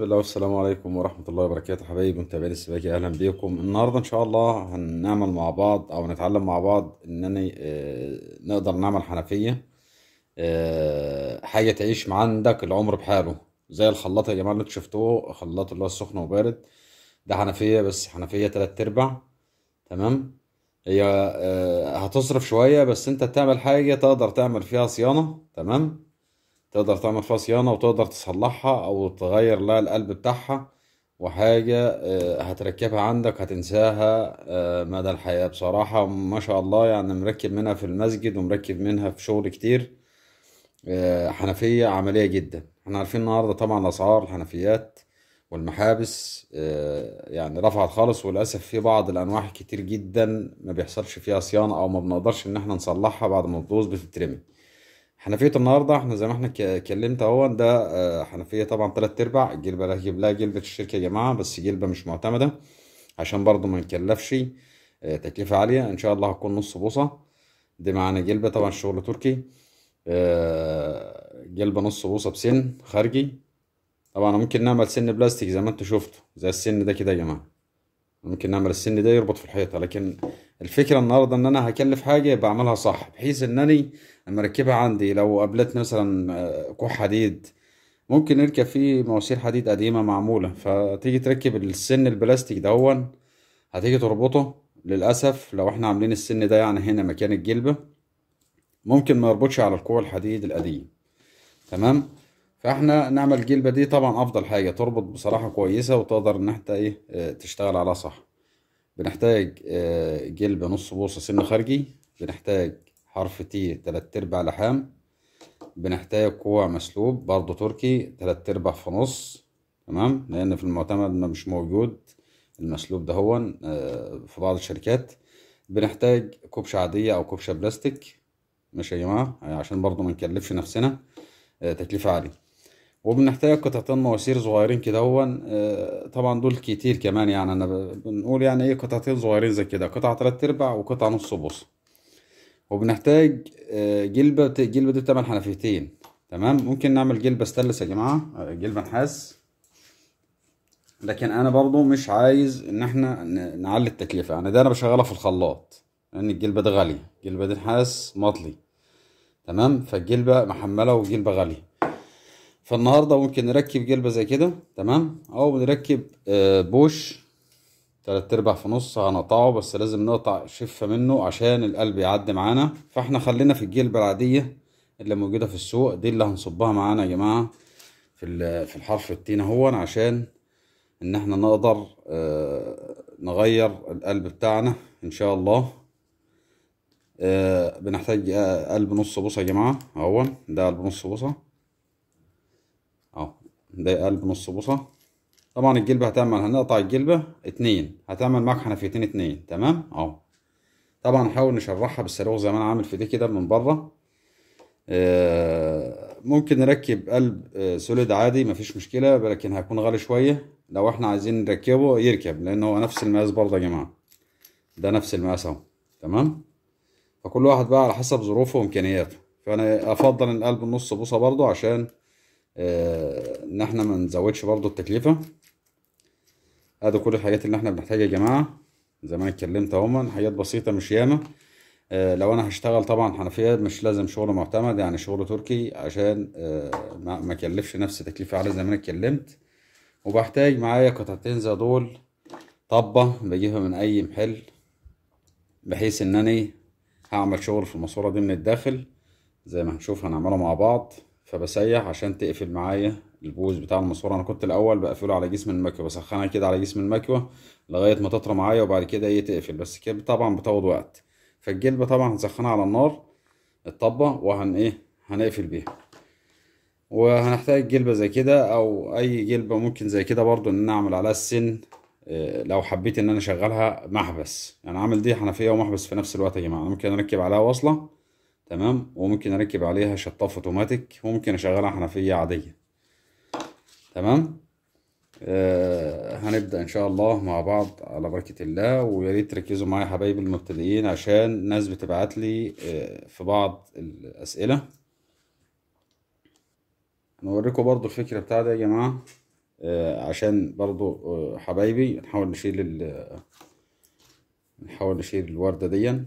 بسم الله والسلام عليكم ورحمة الله وبركاته حبايبي متابعين السباكي أهلا بيكم النهاردة إن شاء الله هنعمل مع بعض أو نتعلم مع بعض إنني آه، نقدر نعمل حنفية آه، حاجة تعيش عندك العمر بحاله زي الخلاط يا جماعة اللي انتوا شفتوه خلاط اللي هو السخن وبارد ده حنفية بس حنفية تلات أرباع تمام هي آه، هتصرف شوية بس أنت تعمل حاجة تقدر تعمل فيها صيانة تمام تقدر تعمل فيها صيانة وتقدر تصلحها أو تغير لها القلب بتاعها وحاجة آه، هتركبها عندك هتنساها آه، مدى الحياة بصراحة ما شاء الله يعني مركب منها في المسجد ومركب منها في شغل كتير آه، حنفية عملية جدا احنا عارفين النهاردة طبعا أسعار الحنفيات والمحابس يعني رفعت خالص وللأسف في بعض الأنواع كتير جدا ما بيحصلش فيها صيانة أو ما بنقدرش إن احنا نصلحها بعد ما بتبوظ بتترمي حنفية النهاردة احنا زي ما احنا اتكلمت اهو ده آه، حنفية طبعا تلات ارباع الجلبة اللي هجيب لها جلبة الشركة يا جماعة بس جلبة مش معتمدة عشان برضو ما نكلفش آه، تكلفة عالية ان شاء الله هتكون نص بوصة دي معانا جلبة طبعا شغل تركي جلبة آه، نص بوصة بسن خارجي طبعا ممكن نعمل سن بلاستيك زي ما انتوا شفتوا زي السن ده كده يا جماعة ممكن نعمل السن ده يربط في الحيطه لكن الفكره النهارده ان انا هكلف حاجه يبقى اعملها صح بحيث انني اما اركبها عندي لو قابلتني مثلا آه، كوع حديد ممكن نركب فيه مواسير حديد قديمه معموله فتيجي تركب السن البلاستيك دهون هتيجي تربطه للاسف لو احنا عاملين السن ده يعني هنا مكان الجلبه ممكن ما يربطش على الكوع الحديد القديم تمام فاحنا نعمل جلبة دي طبعا افضل حاجة تربط بصراحة كويسة وتقدر ان انت ايه آه، تشتغل عليها صح بنحتاج آه، جلبة نص بوصة سن خارجي بنحتاج حرف تي تلات ارباع لحام بنحتاج كوع مسلوب برضه تركي تلات ارباع في نص تمام لان في المعتمد ما مش موجود المسلوب ده هو آه، في بعض الشركات بنحتاج كبشة عادية او كبشة بلاستيك ماشي يا جماعة يعني عشان برضه ما نكلفش نفسنا تكلفة عالية وبنحتاج قطعتين مواسير صغيرين كده آه طبعا دول كتير كمان يعني انا بنقول يعني ايه قطعتين صغيرين زي كده قطعة تلات ارباع وقطعة نص بوصة وبنحتاج آه جلبة الجلبة دي بتعمل حنفيتين تمام ممكن نعمل جلبة استلس يا جماعة آه، جلبة نحاس لكن انا برضو مش عايز ان احنا نعلي التكلفة يعني ده انا بشغلها في الخلاط لان يعني الجلبة ده غالية الجلبة دي نحاس مطلي تمام فالجلبة محملة وجلبة غالية فالنهارده ممكن نركب جلبه زي كده تمام او نركب آه، بوش تلات ارباع في نص هنقطعه بس لازم نقطع شفه منه عشان القلب يعدي معانا فاحنا خلينا في الجلبه العاديه اللي موجوده في السوق دي اللي هنصبها معانا يا جماعه في في الحرف التين اهون عشان ان احنا نقدر آه، نغير القلب بتاعنا ان شاء الله آه، بنحتاج قلب نص بوصه يا جماعه اهون ده قلب نص بوصه ده قلب نص بوصة طبعا الجلبة هتعمل هنقطع الجلبة اتنين هتعمل معاك حنفيتين اتنين تمام اهو طبعا نحاول نشرحها بالصاروخ زي ما انا عامل في دي كده من بره آه، ممكن نركب قلب آه، سوليد عادي مفيش مشكلة لكن هيكون غالي شوية لو احنا عايزين نركبه يركب لان هو نفس المقاس برضه يا جماعة ده نفس المقاس اهو تمام فكل واحد بقى على حسب ظروفه وامكانياته فانا افضل القلب نص بوصة برضه عشان آه، ان احنا ما نزودش برضو التكلفة هذا كل الحاجات اللي احنا بنحتاجها يا جماعة زي ما انا اتكلمت اهو حاجات بسيطة مش ياما آه، لو انا هشتغل طبعا حنفية مش لازم شغل معتمد يعني شغل تركي عشان آه، ما اكلفش نفس تكلفة عالية زي ما انا اتكلمت وبحتاج معايا قطعتين زي دول طبة بجيبها من اي محل بحيث ان انا هعمل شغل في الماسورة دي من الداخل زي ما هنشوف هنعمله مع بعض فبسيح عشان تقفل معايا البوز بتاع الماسوره انا كنت الاول بقفله على جسم المكوه بسخنها كده على جسم المكوه لغايه ما تطرى معايا وبعد كده ايه تقفل بس كده طبعا بتاخد وقت فالجلبه طبعا هنسخنها على النار الطبه وهن ايه هنقفل بيها وهنحتاج جلبه زي كده او اي جلبه ممكن زي كده برضو ان اعمل عليها السن آه، لو حبيت ان انا اشغلها محبس يعني عامل دي حنفيه ومحبس في نفس الوقت يا جماعه ممكن اركب عليها وصله تمام وممكن اركب عليها شطاف اوتوماتيك وممكن اشغلها حنفيه عاديه تمام آه هنبدا ان شاء الله مع بعض على بركه الله ويا ريت تركزوا معايا يا حبايبي المبتدئين عشان ناس بتبعت لي آه في بعض الاسئله هنوريكم برضو الفكره بتاعتي يا جماعه آه عشان برضو آه حبايبي نحاول نشيل نحاول نشيل الورده دي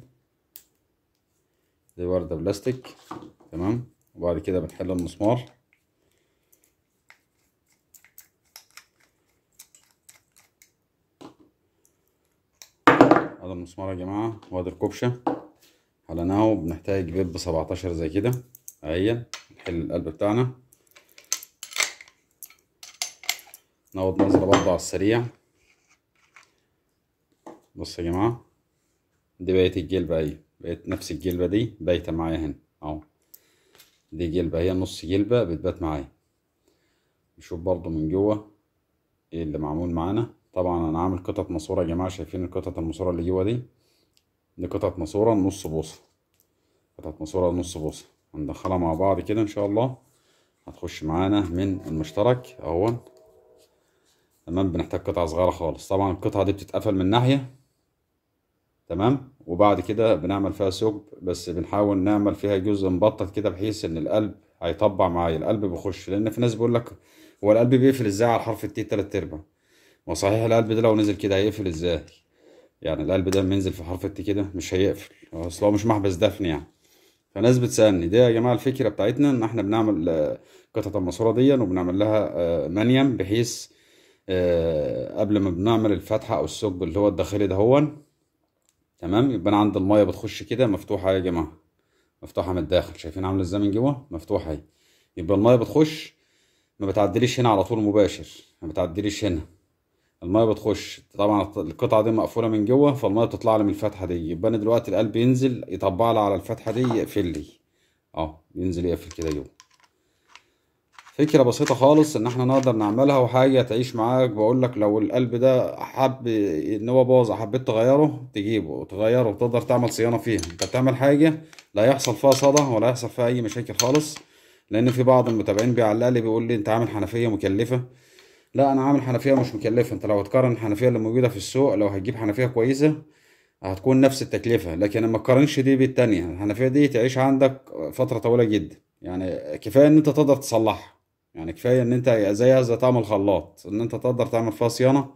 زي وردة بلاستيك تمام وبعد كده بنحل المسمار هذا المسمار يا جماعة وهذا الكبشة حلناه وبنحتاج بيب سبعتاشر زي كده اهي نحل القلب بتاعنا ناخد نظرة برضه على السريع بص يا جماعة دي بقية الجلبة اهي بقت نفس الجلبة دي بايتة معايا هنا اهو دي جلبة هي نص جلبة بتبات معايا نشوف برضو من جوه ايه اللي معمول معانا طبعا انا عامل قطعة ماسورة يا جماعة شايفين القطعة الماسورة اللي جوه دي دي قطعة ماسورة نص بوصة قطعة ماسورة نص بوصة هندخلها مع بعض كده ان شاء الله هتخش معانا من المشترك اهو تمام بنحتاج قطعة صغيرة خالص طبعا القطعة دي بتتقفل من ناحية تمام وبعد كده بنعمل فيها ثقب بس بنحاول نعمل فيها جزء مبطط كده بحيث ان القلب هيطبع معايا القلب بيخش لان في ناس بيقول لك هو القلب بيقفل ازاي على حرف التي تلات ارباع ما صحيح القلب ده لو نزل كده هيقفل ازاي يعني القلب ده منزل في حرف التي كده مش هيقفل اصل هو مش محبس دفن يعني فناس بتسالني ده يا جماعه الفكره بتاعتنا ان احنا بنعمل آه، قطعه الماسوره دي وبنعمل لها آه، منيم بحيث آه، قبل ما بنعمل الفتحه او الثقب اللي هو الداخلي ده هون تمام يبقى انا عند الميه بتخش كده مفتوحه يا جماعه مفتوحه من الداخل شايفين عامله ازاي من جوه مفتوحه اهي يبقى الميه بتخش ما بتعدليش هنا على طول مباشر ما بتعدليش هنا الميه بتخش طبعا القطعه دي مقفوله من جوه فالميه بتطلع لي من الفتحه دي يبقى انا دلوقتي القلب ينزل يطبع لي على الفتحه دي يقفل لي اه ينزل يقفل كده جوه فكرة بسيطة خالص ان احنا نقدر نعملها وحاجة تعيش معاك بقول لك لو القلب ده حب ان هو باظ حبيت تغيره تجيبه وتغيره وتقدر تعمل صيانة فيها انت بتعمل حاجة لا يحصل فيها صدى ولا يحصل فيها اي مشاكل خالص لان في بعض المتابعين بيعلق لي بيقول لي انت عامل حنفية مكلفة لا انا عامل حنفية مش مكلفة انت لو هتقارن الحنفية اللي موجودة في السوق لو هتجيب حنفية كويسة هتكون نفس التكلفة لكن ما تقارنش دي بالتانية الحنفية دي تعيش عندك فترة طويلة جدا يعني كفاية ان انت تقدر تصلحها يعني كفايه ان انت زيها زي تعمل خلاط ان انت تقدر تعمل فيها صيانه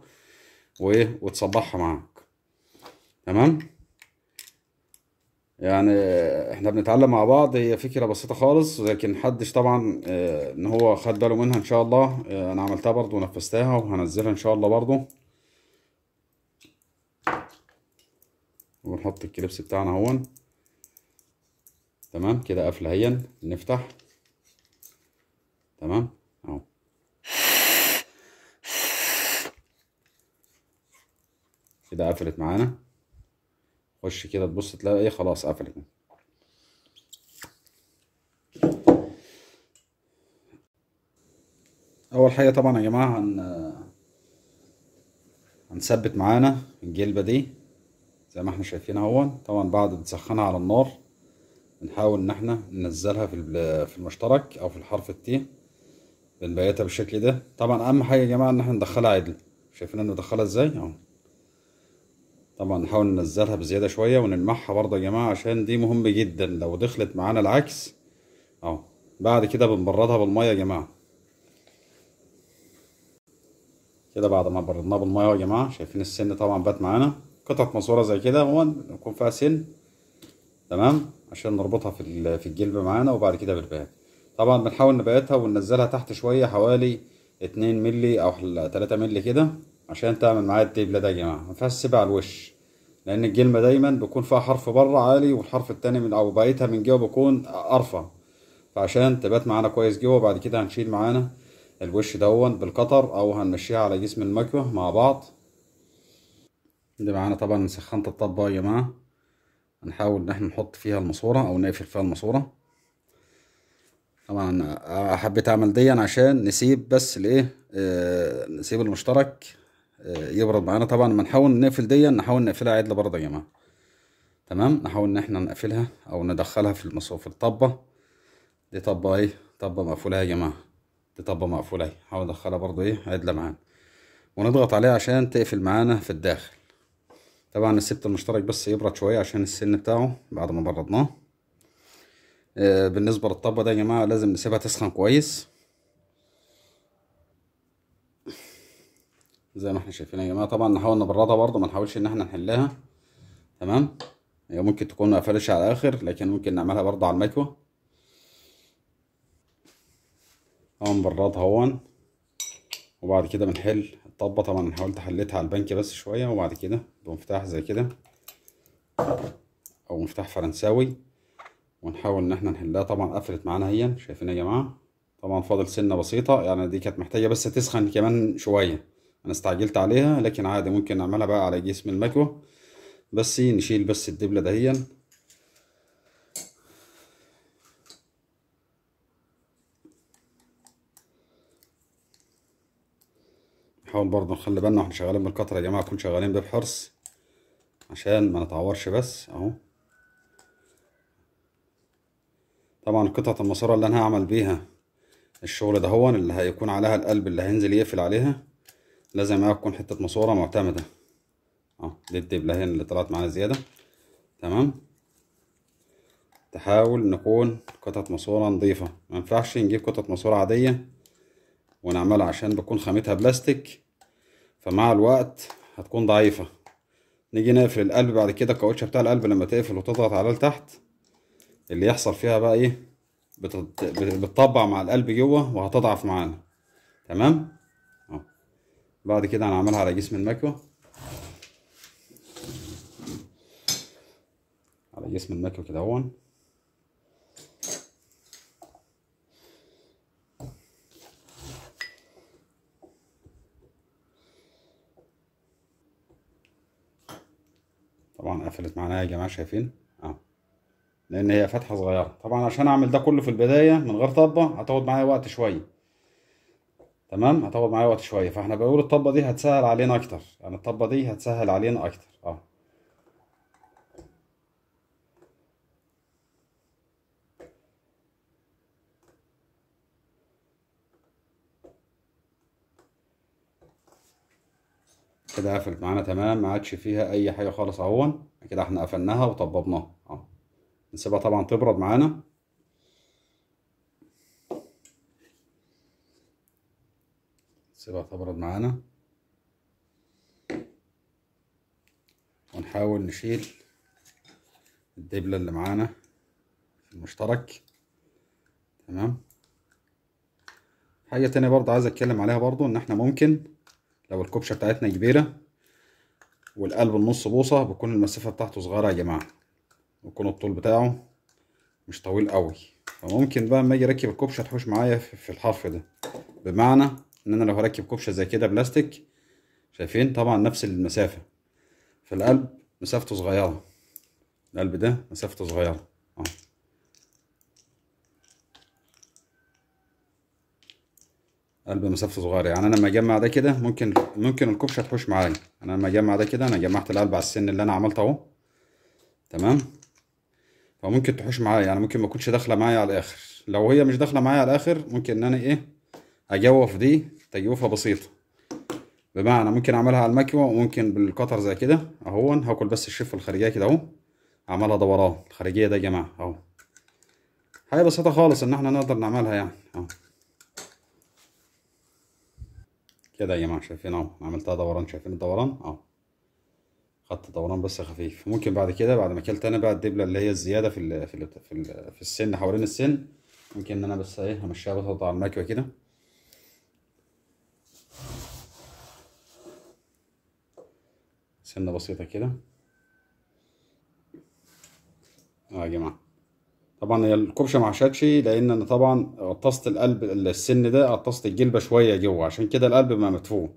وايه وتصبحها معاك تمام يعني احنا بنتعلم مع بعض هي فكره بسيطه خالص لكن حدش طبعا آه، ان هو خد باله منها ان شاء الله آه، انا عملتها برضو ونفذتها وهنزلها ان شاء الله برضو ونحط الكليبس بتاعنا اهون تمام كده قافله اهين نفتح تمام اهو كده قفلت معانا خش كده تبص تلاقي ايه خلاص قفلت اول حاجه طبعا يا جماعه هن هنثبت معانا الجلبه دي زي ما احنا شايفين اهو طبعا بعد تسخنها على النار بنحاول ان احنا ننزلها في في المشترك او في الحرف التي بنبيتها بالشكل ده طبعا اهم حاجه يا جماعه ان احنا ندخلها عدل شايفين انا بدخلها ازاي اهو طبعا نحاول ننزلها بزياده شويه ونلمعها برضه يا جماعه عشان دي مهم جدا لو دخلت معانا العكس اهو بعد كده بنبردها بالميه يا جماعه كده بعد ما بردناها بالميه يا جماعه شايفين السن طبعا بات معانا قطعه ماسوره زي كده هو يكون فيها سن تمام عشان نربطها في في الجلب معانا وبعد كده بالباب طبعا بنحاول نبيتها وننزلها تحت شوية حوالي اتنين ملي او تلاتة ملي كده عشان تعمل معايا الدبلة ده يا جماعة مفيهاش سبع على الوش لان الجلمة دايما بيكون فيها حرف بره عالي والحرف التاني من او بقيتها من جوه بيكون ارفع فعشان تبات معانا كويس جوه وبعد كده هنشيل معانا الوش دون بالقطر او هنمشيها على جسم المكوة مع بعض دي معانا طبعا سخنت الطبق يا جماعة هنحاول ان احنا نحط فيها الماسورة او نقفل فيها الماسورة طبعا آه، حبيت اعمل دي عشان نسيب بس الايه آه، نسيب المشترك آه، يبرد معانا طبعا ما نحاول نقفل دي نحاول نقفلها عدل برضه يا جماعه تمام نحاول ان احنا نقفلها او ندخلها في المصفوف الطبه دي طبه ايه طبه مقفوله يا جماعه دي طبه مقفوله اهي حاول ادخلها برضه ايه عدله معانا ونضغط عليها عشان تقفل معانا في الداخل طبعا سبت المشترك بس يبرد شويه عشان السن بتاعه بعد ما بردناه آه، بالنسبة للطبة ده يا جماعة لازم نسيبها تسخن كويس زي ما احنا شايفين يا جماعة طبعا نحاول نبردها برضه ما نحاولش ان احنا نحلها تمام هي ممكن تكون مقفلش على الاخر لكن ممكن نعملها برضه على المكوة اهو نبردها اهون وبعد كده بنحل الطبة طبعا انا حاولت حليتها على البنك بس شوية وبعد كده بمفتاح زي كده او مفتاح فرنساوي ونحاول ان احنا نحلها طبعا قفلت معانا اهي شايفين يا جماعه طبعا فاضل سنه بسيطه يعني دي كانت محتاجه بس تسخن كمان شويه انا استعجلت عليها لكن عادي ممكن نعملها بقى على جسم المكوه بس نشيل بس الدبله دهيا نحاول برضه نخلي بالنا واحنا شغالين بالقطر يا جماعه نكون شغالين بيه بحرص عشان ما نتعورش بس اهو طبعا قطعة المسارة اللي انا هعمل بيها الشغل ده هو اللي هيكون عليها القلب اللي هينزل يقفل عليها لازم معاها تكون حتة ماسورة معتمدة اه دي الدبلة هنا اللي طلعت معانا زيادة تمام تحاول نكون قطعة ماسورة نظيفة مينفعش نجيب قطعة ماسورة عادية ونعملها عشان بتكون خامتها بلاستيك فمع الوقت هتكون ضعيفة نيجي نقفل القلب بعد كده الكاوتشة بتاع القلب لما تقفل وتضغط عليه لتحت اللي يحصل فيها بقى ايه بتطبع مع القلب جوه وهتضعف معانا تمام بعد كده هنعملها على جسم المكوى على جسم المكوى كده اهو طبعا قفلت معانا يا جماعه شايفين لان هي فتحه صغيره طبعا عشان اعمل ده كله في البدايه من غير طبه هتاخد معايا وقت شويه تمام هتاخد معايا وقت شويه فاحنا بنقول الطبه دي هتسهل علينا اكتر يعني الطبه دي هتسهل علينا اكتر اه كده قفلت معانا تمام ما عادش فيها اي حاجه خالص اهون كده احنا قفلناها وطببناها اه نسيبها طبعا تبرد معانا نسيبها تبرد معانا ونحاول نشيل الدبلة اللي معانا في المشترك تمام حاجة تانية برضه عايز اتكلم عليها برضه ان احنا ممكن لو الكبشة بتاعتنا كبيرة والقلب النص بوصة بتكون المسافة بتاعته صغيرة يا جماعة ويكون الطول بتاعه مش طويل قوي فممكن بقى اما اجي اركب الكبشه تحوش معايا في الحرف ده بمعنى ان انا لو هركب كبشه زي كده بلاستيك شايفين طبعا نفس المسافه فالقلب مسافته صغيره القلب ده مسافته صغيره اهو قلب مسافته صغيره يعني انا لما اجمع ده كده ممكن ممكن الكبشه تحوش معايا انا لما اجمع ده كده انا جمعت القلب على السن اللي انا عملته اهو تمام فممكن تحوش معايا يعني ممكن ما تكونش داخله معايا على الاخر لو هي مش داخله معايا على الاخر ممكن ان انا ايه اجوف دي تجوفه بسيطه بمعنى ممكن اعملها على المكوى وممكن بالقطر زي كده اهو هاكل بس الشف الخارجيه كده اهو اعملها دوران الخارجيه ده يا جماعه اهو حاجه بسيطه خالص ان احنا نقدر نعملها يعني اهو كده يا جماعه شايفين اهو عملتها دوران شايفين الدوران اهو خدت دوران بس خفيف ممكن بعد كده بعد ما اكلت انا بقى الدبله اللي هي الزياده في الـ في الـ في, الـ في السن حوالين السن ممكن ان انا بس ايه همشيها بس على المكوى كده سنه بسيطه كده اه يا جماعه طبعا هي الكبشه ما عشتش لان انا طبعا غطست القلب السن ده غطست الجلبه شويه جوه عشان كده القلب ما مدفون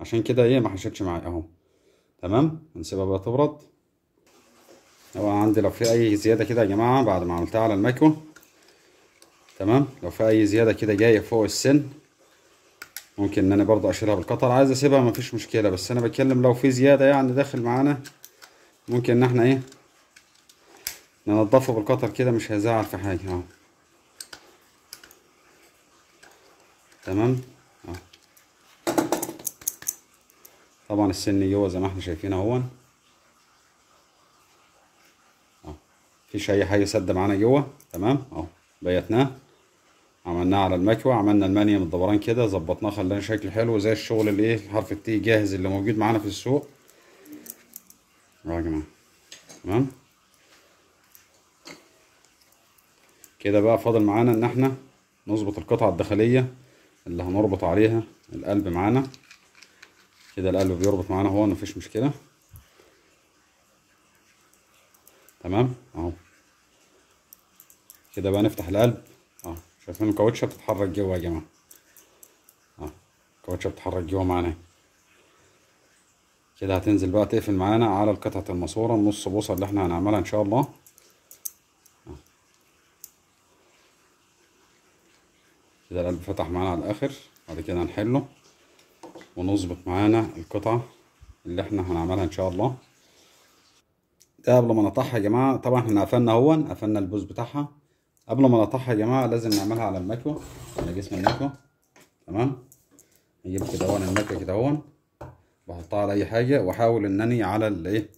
عشان كده ايه ما حشتش معايا اهو تمام هنسيبها بقى تبرد طبعا عندي لو في اي زياده كده يا جماعه بعد ما عملتها على الماكو تمام لو في اي زياده كده جايه فوق السن ممكن ان انا برضه اشيلها بالقطر عايز اسيبها مفيش مشكله بس انا بتكلم لو في زياده يعني داخل معانا ممكن ان احنا ايه ننضفه بالقطر كده مش هيزعل في حاجه اهو تمام طبعا السن جوه زي ما احنا شايفين اهون اهو مفيش اي حاجه سد معانا جوه تمام اهو بيتناه عملناه على المكوى عملنا المانيا من الدوران كده ظبطناه خلاه شكل حلو زي الشغل اللي ايه حرف التي جاهز اللي موجود معانا في السوق اهو يا جماعه تمام كده بقى فاضل معانا ان احنا نظبط القطعه الداخليه اللي هنربط عليها القلب معانا كده القلب بيربط معانا اهو مفيش مشكله تمام اهو كده بقى نفتح القلب اه شايفين الكاوتشه بتتحرك جوه يا جماعه اه الكاوتشه بتتحرك جوه معانا كده هتنزل بقى تقفل معانا على قطعه الماسوره النص بوصه اللي احنا هنعملها ان شاء الله كده القلب فتح معانا على الاخر بعد كده هنحله ونظبط معانا القطعة اللي احنا هنعملها ان شاء الله ده قبل ما نقطعها يا جماعة طبعا احنا قفلنا اهون قفلنا البوز بتاعها قبل ما نقطعها يا جماعة لازم نعملها على المكوة على جسم المكوة تمام نجيب كده اهون المكوة كده اهون بحطها على اي حاجة واحاول انني على الايه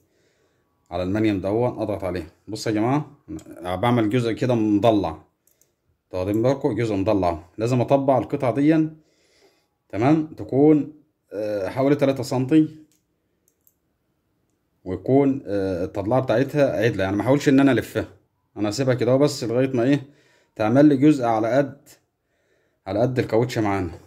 على المنيم دهون اضغط عليه بص يا جماعة بعمل جزء كده مضلع تاخدين بالكم جزء مضلع لازم اطبع القطعة دي تمام تكون آه، حوالي 3 سم ويكون آه، الطبلعه بتاعتها عدله يعني ما احاولش ان انا الفها انا هسيبها كده بس لغايه ما ايه تعمل لي جزء على قد على قد الكاوتشه معانا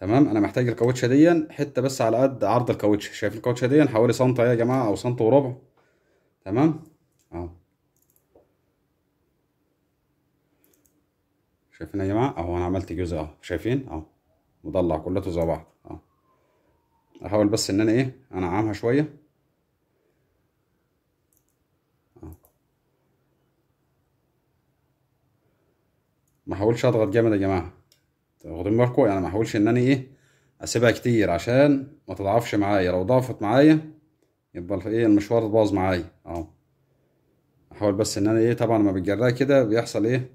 تمام انا محتاج الكاوتشه دي حته بس على قد عرض الكاوتشه شايف الكاوتشه دي حوالي سنتي يا جماعه او سنت وربع تمام اهو شايفين يا جماعه اهو انا عملت جزء اهو شايفين اهو مضلع كلته زي بعض اه احاول بس ان انا ايه انعمها شويه اه. ما احاولش اضغط جامد يا جماعه واخدين بالكم يعني ما احاولش ان انا ايه اسيبها كتير عشان ما تضعفش معايا لو ضعفت معايا يبقى ايه المشوار باظ معايا اهو احاول بس ان انا ايه طبعا لما بتجرها كده بيحصل ايه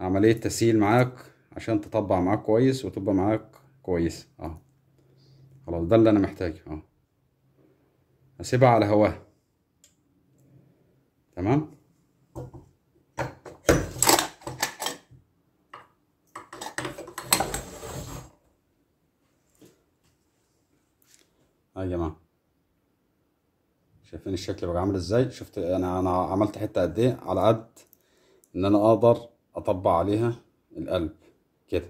عمليه تسهيل معاك عشان تطبع معاك كويس وتبقى معاك كويس اه خلاص ده اللي انا محتاجه اه هسيبها على هواها تمام اه يا جماعه شايفين الشكل بقى عامل ازاي شفت انا انا عملت حته قد ايه على قد ان انا اقدر اطبع عليها القلب كده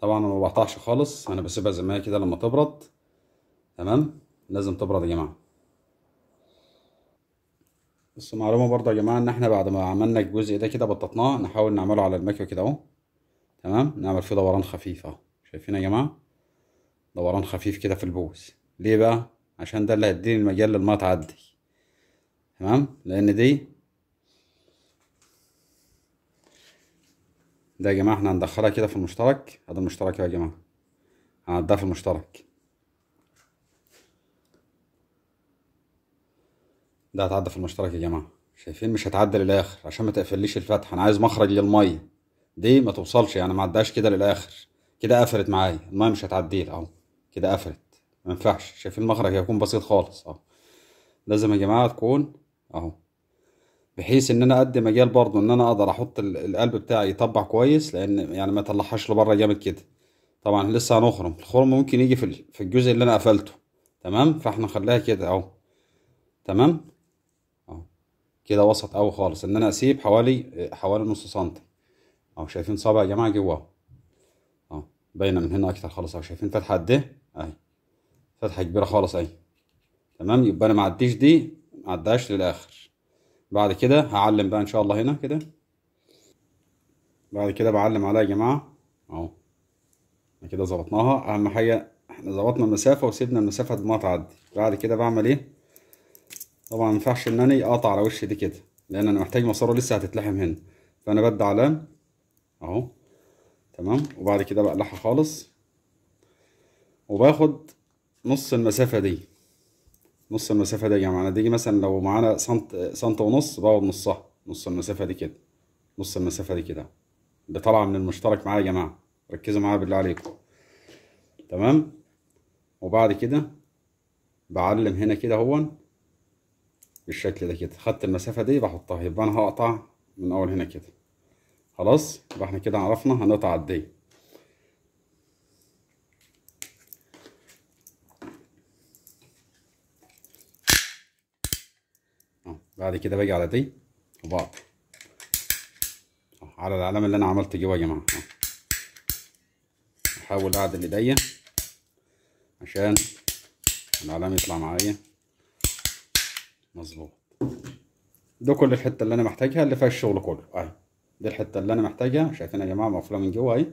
طبعا انا ما بقطعش خالص انا بسيبها زي ما هي كده لما تبرد تمام لازم تبرد يا جماعه بس معلومه برضه يا جماعه ان احنا بعد ما عملنا الجزء ده كده بططناه نحاول نعمله على المكوه كده اهو تمام نعمل فيه دوران خفيف اهو شايفين يا جماعه دوران خفيف كده في البوز ليه بقى عشان ده اللي هيديني المجال للميه تعدي تمام لان دي ده يا جماعه احنا هندخلها كده في المشترك ادي المشترك يا جماعه هنعدها في المشترك ده هتعدى في المشترك يا جماعه شايفين مش هتعدى للاخر عشان ما تقفليش الفتحه انا عايز مخرج للميه دي ما توصلش يعني ما عداش كده للاخر كده قفلت معايا الميه مش هتعديل اهو كده قفلت ما ينفعش شايفين المخرج هيكون بسيط خالص اهو لازم يا جماعه تكون اهو بحيث ان انا ادي مجال برضه ان انا اقدر احط القلب بتاعي يطبع كويس لان يعني ما يطلعهاش لبره جامد كده طبعا لسه هنخرم الخرم ممكن يجي في في الجزء اللي انا قفلته تمام فاحنا خليها كده اهو تمام اهو كده وسط قوي خالص ان انا اسيب حوالي حوالي نص سنتي اهو شايفين صابع يا جماعه جواه اهو باينه من هنا اكتر خالص اهو شايفين فتحه قد ايه اهي فتحه كبيره خالص اهي تمام يبقى انا ما عديش دي ما عدهاش للاخر بعد كده هعلم بقى ان شاء الله هنا كده بعد كده بعلم عليها يا جماعه اهو احنا كده ظبطناها اهم حاجه احنا ظبطنا المسافه وسيبنا المسافه دي ما تعدي بعد كده بعمل ايه طبعا ما ينفعش ان انا اقطع على وش دي كده لان انا محتاج مساره لسه هتتلحم هنا فانا بدي علام اهو تمام وبعد كده بقلعها خالص وباخد نص المسافه دي نص المسافة دي يا جماعة أنا دي مثلا لو معانا سنت سنت ونص بقعد نصها نص المسافة دي كده نص المسافة دي كده ده طالعة من المشترك معايا يا جماعة ركزوا معايا بالله عليكم تمام وبعد كده بعلم هنا كده هون بالشكل ده كده خدت المسافة دي بحطها يبقى انا هقطع من اول هنا كده خلاص يبقى احنا كده عرفنا هنقطع قد ايه بعد كده باجي على دي وبقطع على العلامة اللي انا عملت جوا يا جماعة احاول اعدل ايديا عشان العلامة يطلع معايا مظبوط ده كل الحتة اللي انا محتاجها اللي فيها الشغل كله اهي دي الحتة اللي انا محتاجها شايفينها يا جماعة مقفولة من جوا اهي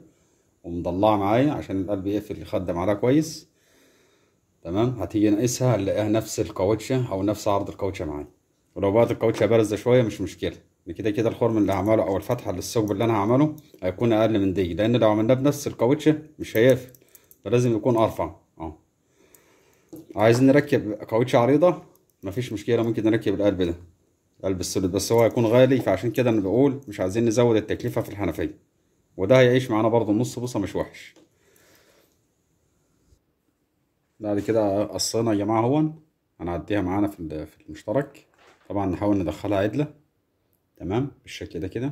ومضلعة معايا عشان القلب يقفل الخدة معاها كويس تمام هتيجي ناقصها هنلاقيها نفس الكاوتشة او نفس عرض الكاوتشة معايا ولو بقت الكاوتش بارزه شويه مش مشكله كده كده الخرم اللي هعمله او الفتحه للثقب اللي انا هعمله هيكون اقل من دي لان لو عملناه بنفس الكاوتش مش هيقفل فلازم يكون ارفع اه عايزين نركب كاوتش عريضه مفيش مشكله ممكن نركب القلب ده قلب السوليد بس هو هيكون غالي فعشان كده انا بقول مش عايزين نزود التكلفه في الحنفيه وده هيعيش معانا برضه نص بوصه مش وحش بعد كده قصينا يا جماعه هون هنعديها معانا في المشترك طبعا نحاول ندخلها عدلة تمام بالشكل ده كده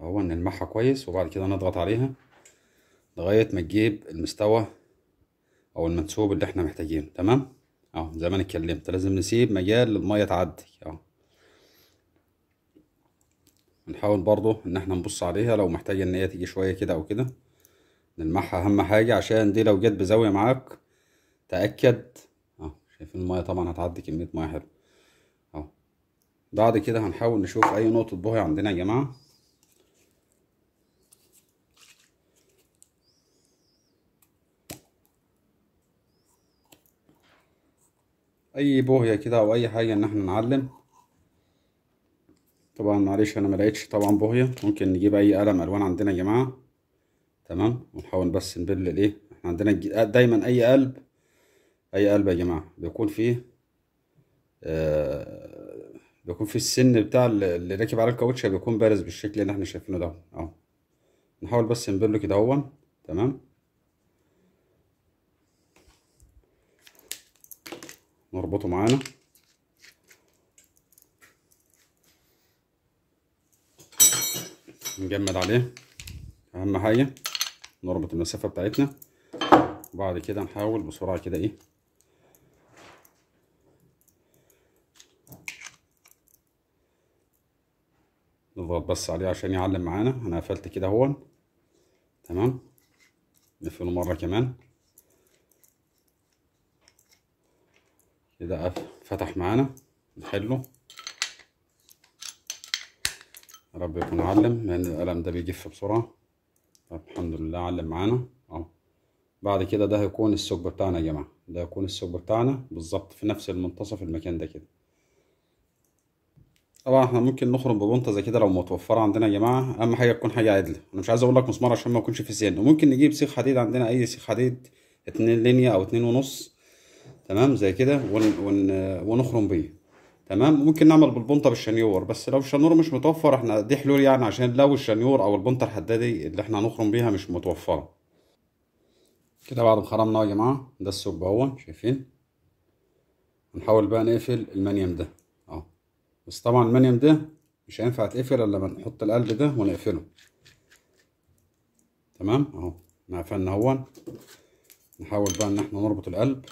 اهو نلمعها كويس وبعد كده نضغط عليها لغاية ما تجيب المستوى او المنسوب اللي احنا محتاجينه تمام اهو زي ما انا اتكلمت لازم نسيب مجال للمية تعدي اهو نحاول برضو ان احنا نبص عليها لو محتاجة ان هي تيجي شوية كده او كده نلمعها اهم حاجة عشان دي لو جت بزاوية معاك تأكد اهو شايفين المية طبعا هتعدي كمية مية حلوة بعد كده هنحاول نشوف اي نقطة بهي عندنا يا جماعة اي بوهية كده او اي حاجة ان احنا نعلم طبعا معلش انا ملقتش طبعا بوهية ممكن نجيب اي قلم الوان عندنا يا جماعة تمام ونحاول بس نبل ايه احنا عندنا دايما اي قلب اي قلب يا جماعة بيكون فيه آه بيكون في السن بتاع اللي راكب على الكاوتش بيكون بارز بالشكل اللي احنا شايفينه ده اهو نحاول بس نبله كده اهو تمام نربطه معانا نجمد عليه اهم حاجه نربط المسافه بتاعتنا وبعد كده نحاول بسرعه كده ايه نضغط بس عليه عشان يعلم معانا انا قفلت كده اهو تمام نقفله مره كمان كده فتح معانا نحله يا رب يكون علم لان القلم ده بيجف بسرعه طب الحمد لله علم معانا اهو بعد كده ده هيكون الثقب بتاعنا يا جماعه ده هيكون الثقب بتاعنا بالظبط في نفس المنتصف المكان ده كده طبعا احنا ممكن نخرم ببنطه زي كده لو متوفره عندنا يا جماعه اهم حاجه تكون حاجه عدله انا مش عايز اقول لك مسمار عشان ما يكونش في سن وممكن نجيب سيخ حديد عندنا اي سيخ حديد اتنين لينيا او اتنين ونص تمام زي كده ون... ون... ونخرم بيه تمام ممكن نعمل بالبنطه بالشنيور بس لو الشنيور مش متوفر احنا دي حلول يعني عشان لو الشنيور او البنطه الحداده اللي احنا هنخرم بيها مش متوفره كده بعد ما خرمناه يا جماعه ده الثوب اهو شايفين ونحاول بقى نقفل المنيم ده بس طبعا المنيوم ده مش هينفع تقفل الا لما نحط القلب ده ونقفله تمام اهو احنا قفلنا اهو نحاول بقى ان احنا نربط القلب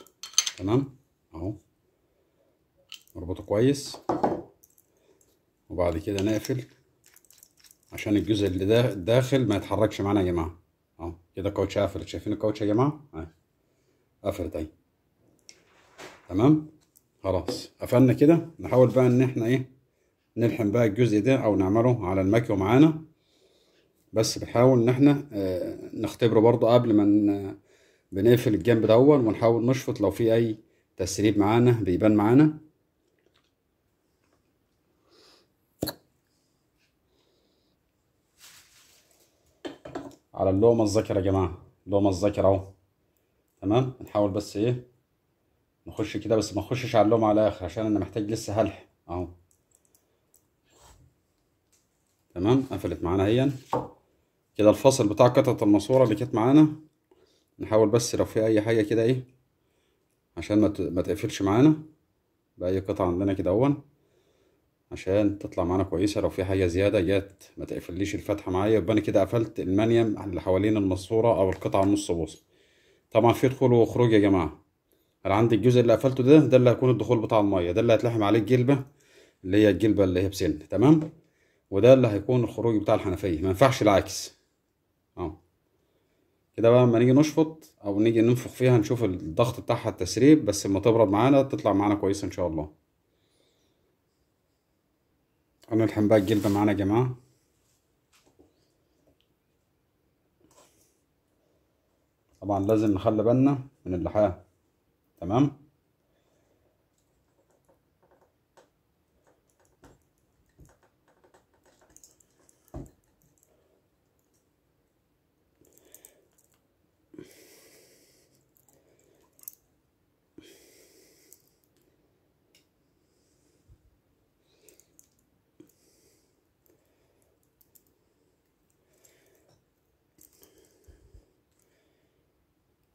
تمام اهو نربطه كويس وبعد كده نقفل عشان الجزء اللي داخل ما يتحركش معانا يا جماعه اهو كده الكاوتش قفلت شايفين الكاوتش يا جماعه اهي قفلت اهي تمام خلاص قفلنا كده نحاول بقى ان احنا ايه نلحم بقى الجزء ده او نعمله على المكوى معانا بس بنحاول ان احنا آه نختبره برضو قبل ما بنقفل الجنب اول ونحاول نشفط لو في اي تسريب معانا بيبان معانا على اللومه الذاكره يا جماعه اللومه الذاكره اهو تمام نحاول بس ايه نخش كده بس ما اخشش على اللوم على الاخر عشان انا محتاج لسه هلح اهو تمام قفلت معانا اهي كده الفصل بتاع قطعه الماسوره اللي كانت معانا نحاول بس لو في اي حاجه كده ايه عشان ما تقفلش معانا باي قطعه عندنا كده اهو عشان تطلع معانا كويسه لو في حاجه زياده جت ما تقفليش الفتحه معايا يبقى انا كده قفلت المنيم اللي حوالين الماسوره او القطعه النص بوصه طبعا في دخول وخروج يا جماعه انا عندي الجزء اللي قفلته ده ده اللي هيكون الدخول بتاع الميه ده اللي هتلحم عليه الجلبه اللي هي الجلبه اللي هي بسن تمام وده اللي هيكون الخروج بتاع الحنفيه ما ينفعش العكس اه كده بقى لما نيجي نشفط او نيجي ننفخ فيها نشوف الضغط بتاعها التسريب بس لما تبرد معانا تطلع معانا كويسه ان شاء الله هنلحم بقى الجلبه معانا يا جماعه طبعا لازم نخلي بالنا من اللحاه تمام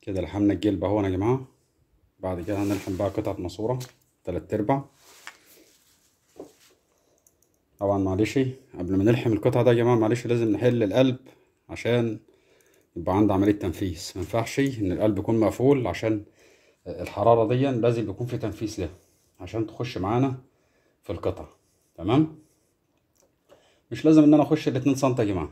كده لحمنا الجلب اهو يا جماعه بعد كده هنلحم بقى قطعة ماسورة تلات ارباع طبعا معلش قبل ما نلحم القطعة ده يا جماعة معلش لازم نحل القلب عشان يبقى عند عملية تنفيذ مينفعش ان القلب يكون مقفول عشان الحرارة دي لازم يكون في تنفيذ لها عشان تخش معانا في القطعة تمام مش لازم ان انا اخش الاتنين سنتي يا جماعة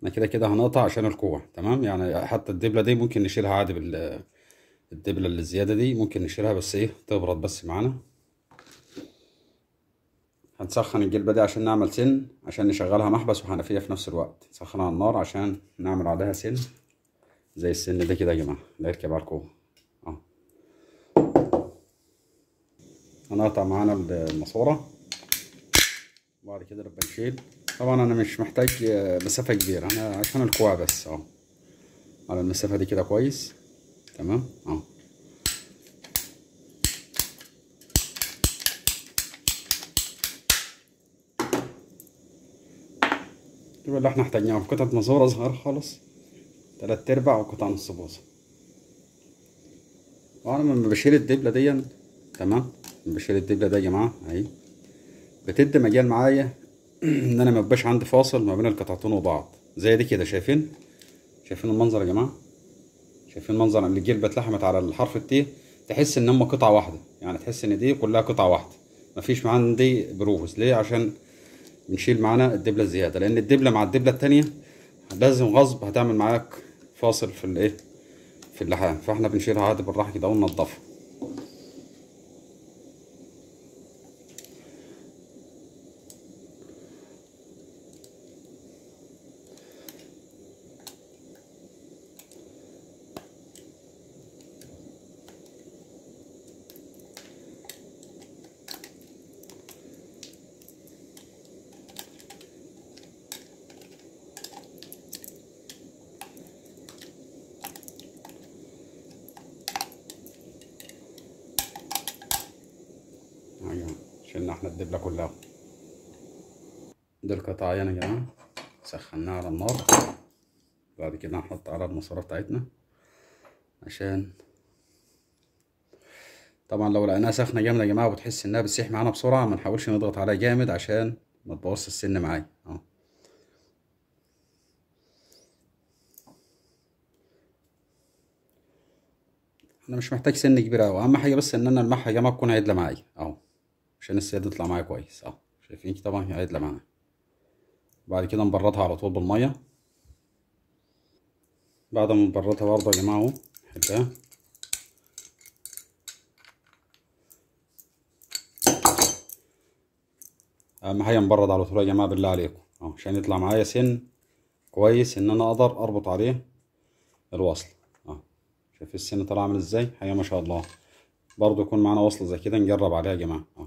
احنا كده كده هنقطع عشان القوة تمام يعني حتى الدبلة دي ممكن نشيلها عادي بال الدبلة اللي زيادة دي ممكن نشيلها بس ايه تبرد بس معانا هنسخن الجلبة دي عشان نعمل سن عشان نشغلها محبس وحنفية في نفس الوقت نسخنها على النار عشان نعمل عليها سن زي السن ده كده يا جماعة ده يركب على القوة اه هنقطع معانا الماسورة وبعد كده نبقى نشيل طبعا انا مش محتاج آه، مسافه كبيره انا عشان الكوع بس اهو على المسافه دي كده كويس تمام اهو دول طيب اللي احنا احتاجناهم قطعة مزورة صغيرة خالص تلات ارباع وقطعة نص بوصة وانا لما بشيل الدبلة دي تمام بشيل الدبلة دي يا جماعة اهي بتدي مجال معايا ان انا ما يبقاش عندي فاصل ما بين القطعتين وبعض زي دي كده شايفين شايفين المنظر يا جماعه شايفين المنظر ان الجلبه اتلحمت على الحرف التي تحس ان هم قطعه واحده يعني تحس ان دي كلها قطعه واحده مفيش عندي بروفس ليه عشان بنشيل معانا الدبله الزياده لان الدبله مع الدبله الثانيه لازم غصب هتعمل معاك فاصل في الايه في اللحام فاحنا بنشيلها عادي بالراحه كده وننضفها طاينة يا يعني. جماعة سخناها على النار بعد كده هنحط على المصارة بتاعتنا عشان طبعا لو لقيناها سخنة جامده يا جماعة وبتحس انها بتسيح معانا بسرعة ما نحاولش نضغط عليها جامد عشان ما تبوظش السن معايا اهو انا مش محتاج سن كبير اوي اهم حاجة بس ان انا الملح يا جماعة تكون عدلة معايا اهو عشان السيد يطلع معايا كويس اهو شايفين طبعا هي عدلة معايا بعد كده نبردها على طول بالمية بعد ما نبردها برضه يا جماعة اهو حلها اهم حاجة نبرد على طول يا جماعة بالله عليكم اهو عشان يطلع معايا سن كويس ان انا اقدر اربط عليه الوصل اه شايف السن طالع عامل ازاي حاجة ما شاء الله برضه يكون معانا وصلة زي كده نجرب عليها يا جماعة اهو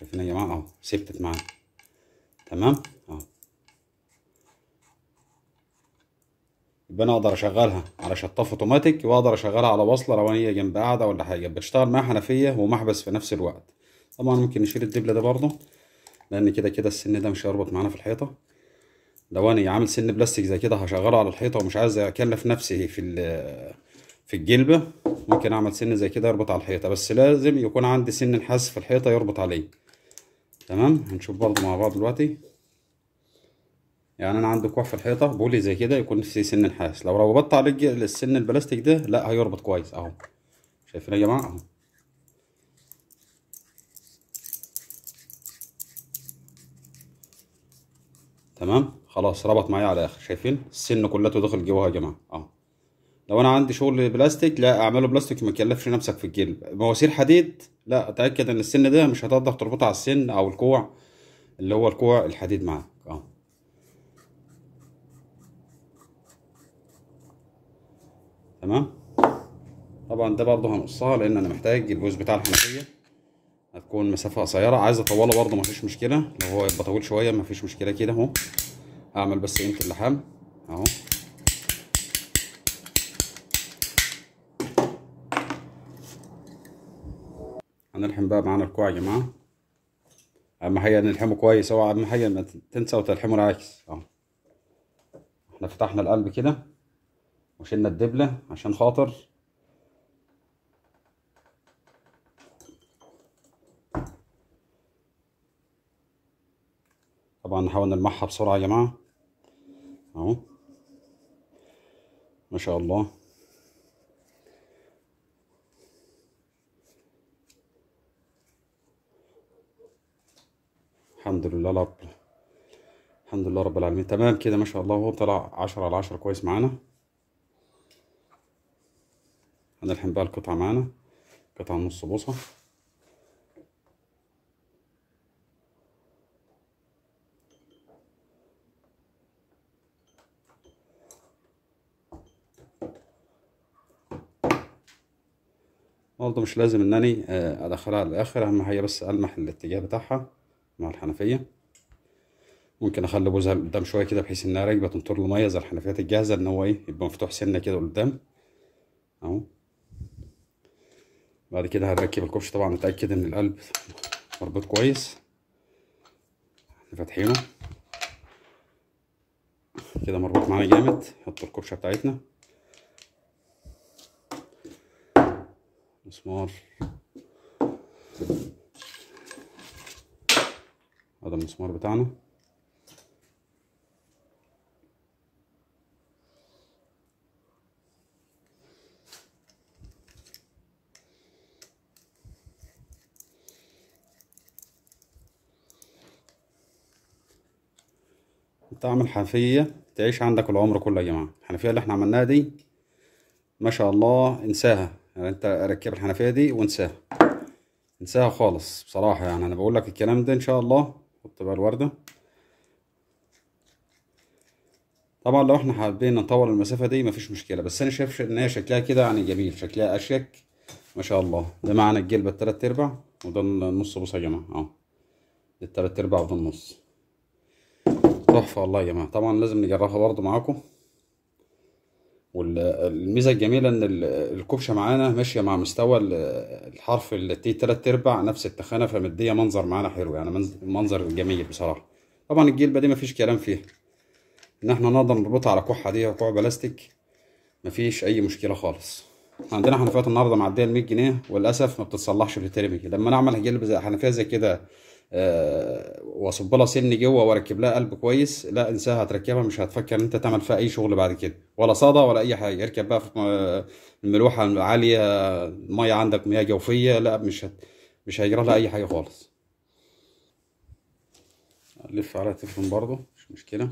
شايفين يا جماعه اهو ثبتت معانا تمام اهو يبقى انا اقدر اشغلها على شطاف اوتوماتيك واقدر اشغلها على لو هي جنب قاعده ولا حاجه بتشتغل معاها حنفيه ومحبس في نفس الوقت طبعا ممكن نشيل الدبله ده برضه لان كده كده السن ده مش هيربط معانا في الحيطه لو انا عامل سن بلاستيك زي كده هشغله على الحيطه ومش عايز اكلف نفسي في في الجلبه ممكن اعمل سن زي كده يربط على الحيطه بس لازم يكون عندي سن نحاس في الحيطه يربط عليه تمام هنشوف برضو مع بعض دلوقتي يعني انا عندي كوع في الحيطه بولي زي كده يكون في سن نحاس لو ربطت عليه السن البلاستيك ده لا هيربط كويس اهو شايفين يا جماعه اهو تمام خلاص ربط معايا على الاخر شايفين السن كلته داخل جوه يا جماعه اهو لو انا عندي شغل بلاستيك لا اعمله بلاستيك ما تكلفش نفسك في الجلب مواسير حديد لا اتاكد ان السن ده مش هتقدر تربطه على السن او الكوع اللي هو الكوع الحديد معاك اه تمام طبعا ده برضه هنقصها لان انا محتاج البوز بتاع الحنفيه هتكون مسافه قصيره عايز اطوله برضه مفيش مشكله لو هو يبقى طويل شويه مفيش مشكله كده اهو اعمل بس قيمه اللحام اهو هنلحم بقى معانا الكوع يا جماعه اهم حاجه نلحمه كويس اوعى اهم حاجه ما تنسوا تلحمه العكس اهو احنا فتحنا القلب كده وشلنا الدبله عشان خاطر طبعا نحاول نلمعها بسرعه يا جماعه اهو ما شاء الله الحمد لله رب الحمد لله رب العالمين تمام كده ما شاء الله هو طلع عشرة على عشرة كويس معانا هنلحم بقى القطعة معانا قطعة نص بوصة برضه مش لازم ان انا آه، ادخلها للاخر اهم حاجه بس المح الاتجاه بتاعها مع الحنفيه ممكن اخلي بوزها قدام شويه كده بحيث انها راكبه تنطر الميه زي الحنفيات الجاهزه ان هو ايه يبقى مفتوح سنه كده قدام اهو بعد كده هنركب الكوبش طبعا نتاكد ان القلب مربوط كويس فاتحينه كده مربوط معانا جامد نحط الكوبشه بتاعتنا مسمار المسمار بتاعنا تعمل حنفية تعيش عندك العمر كله يا جماعة الحنفية اللي احنا عملناها دي ما شاء الله انساها يعني انت ركب الحنفية دي وانساها انساها خالص بصراحة يعني انا بقول لك الكلام ده ان شاء الله نحط بقى الوردة طبعا لو احنا حابين نطور المسافة دي مفيش مشكلة بس انا شايف ان هي شكلها كده يعني جميل شكلها اشيك ما شاء الله ده معنى الجلبة التلات ارباع وده النص بص يا جماعة اهو ده التلات ارباع وده النص تحفة والله يا جماعة طبعا لازم نجربها برضو معاكم والميزه الجميله ان الكبشه معانا ماشيه مع مستوى الحرف التي تلات ارباع نفس التخانه فمديه منظر معانا حلو يعني منظر جميل بصراحه طبعا الجلبه دي مفيش كلام فيها ان احنا نقدر نربطها على كحه دي كوع بلاستيك مفيش اي مشكله خالص عندنا حنفيات النهارده معديه ال 100 جنيه وللاسف ما بتتصلحش بتترمي لما نعمل جلبه زي حنفيه زي كده آه، واصب لها سن جوه واركب لها قلب كويس لا انساها هتركبها مش هتفكر ان انت تعمل فيها اي شغل بعد كده ولا صاده ولا اي حاجه اركب بقى في الملوحه العاليه الميه عندك مياه جوفيه لا مش هت... مش هيجرى لها اي حاجه خالص الف على التليفون برضو مش مشكله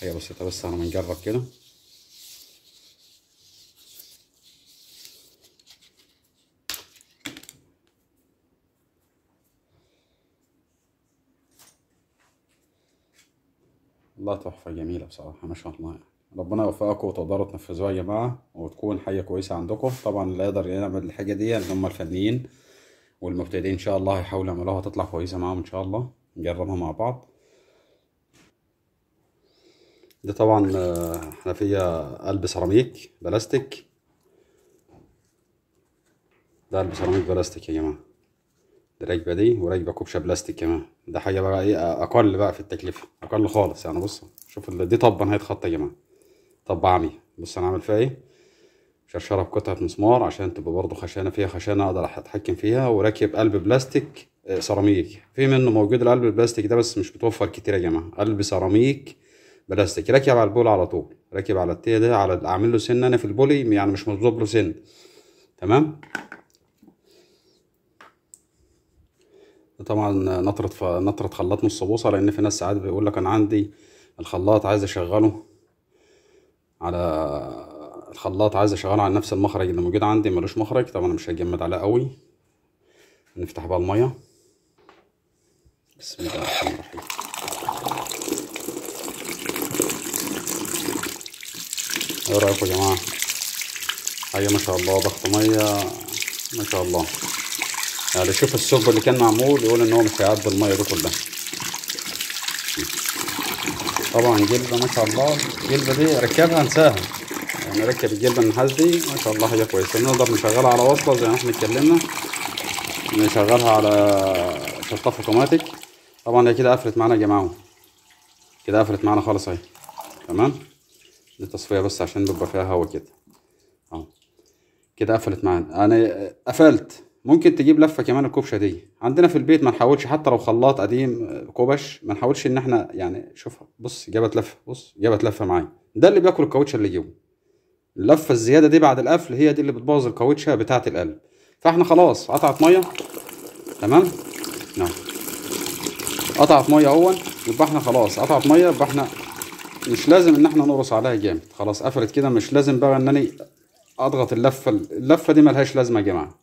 هي بسيطه بس انا بنجرب كده الله تحفة جميلة بصراحة ما شاء الله يعني. ربنا يوفقكم وتقدروا تنفذوها يا جماعة وتكون حاجة كويسة عندكم طبعا اللي يقدر يعمل الحاجة دي اللي هم الفنيين والمبتدئين إن شاء الله هيحاولوا يعملوها تطلع كويسة معاهم إن شاء الله نجربها مع بعض ده طبعا حنفية آه، قلب سيراميك بلاستيك ده قلب سيراميك بلاستيك يا جماعة دي راكبه دي وراكبه كوبشه بلاستيك كمان ده حاجه بقى ايه اقل بقى في التكلفه اقل خالص يعني بص شوف دي طبه نهايه خط يا جماعه طب عمي بص انا عامل فيها ايه شرشره بقطعه مسمار عشان تبقى برضو خشانه فيها خشانه اقدر اتحكم فيها وراكب قلب بلاستيك آه، سيراميك في منه موجود القلب البلاستيك ده بس مش بتوفر كتير يا جماعه قلب سيراميك بلاستيك راكب على البول على طول راكب على التيه ده على اعمل له سن انا في البولي يعني مش مظبوط له سن تمام طبعا نطرة نطرة خلاط نص بوصة لأن في ناس ساعات بيقول لك أنا عندي الخلاط عايز أشغله على الخلاط عايز أشغله على نفس المخرج اللي موجود عندي ملوش مخرج طبعا أنا مش هجمد عليه قوي نفتح بقى المية بسم الله الرحمن الرحيم ايه رأيكم يا جماعة حاجة ما شاء الله ضغط مية ما شاء الله يعني شوف السوب اللي كان معمول يقول ان هو مش هيعدي الميه دي كلها طبعا جلبه ما شاء الله الجلبه دي ركبها انساها يعني ركب الجلبه النحاس دي ما شاء الله حاجه كويسه نقدر نشغلها على وصله زي ما احنا اتكلمنا نشغلها على شطاف اوتوماتيك طبعا هي كده قفلت معانا يا جماعه كده قفلت معانا خالص اهي تمام دي تصفيه بس عشان بيبقى فيها هوا كده اهو كده قفلت معانا انا قفلت ممكن تجيب لفه كمان الكبشه دي عندنا في البيت ما نحاولش حتى لو خلاط قديم آه، كبش ما نحاولش ان احنا يعني شوف بص جابت لفه بص جابت لفه معايا ده اللي بياكل الكاوتشه اللي جوه اللفه الزياده دي بعد القفل هي دي اللي بتبوظ الكاوتشه بتاعه القلب فاحنا خلاص قطعت ميه تمام نعم قطعت ميه اول يبقى احنا خلاص قطعت ميه يبقى احنا مش لازم ان احنا نقرص عليها جامد خلاص قفلت كده مش لازم بقى ان انا اضغط اللفه اللفه دي ملهاش لازمه يا جماعه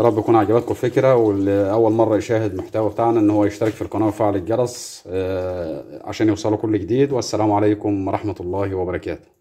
رب تكون عجبتكم الفكره واللي اول مره يشاهد محتوى بتاعنا ان هو يشترك في القناه وفعل الجرس آه، عشان يوصله كل جديد والسلام عليكم ورحمه الله وبركاته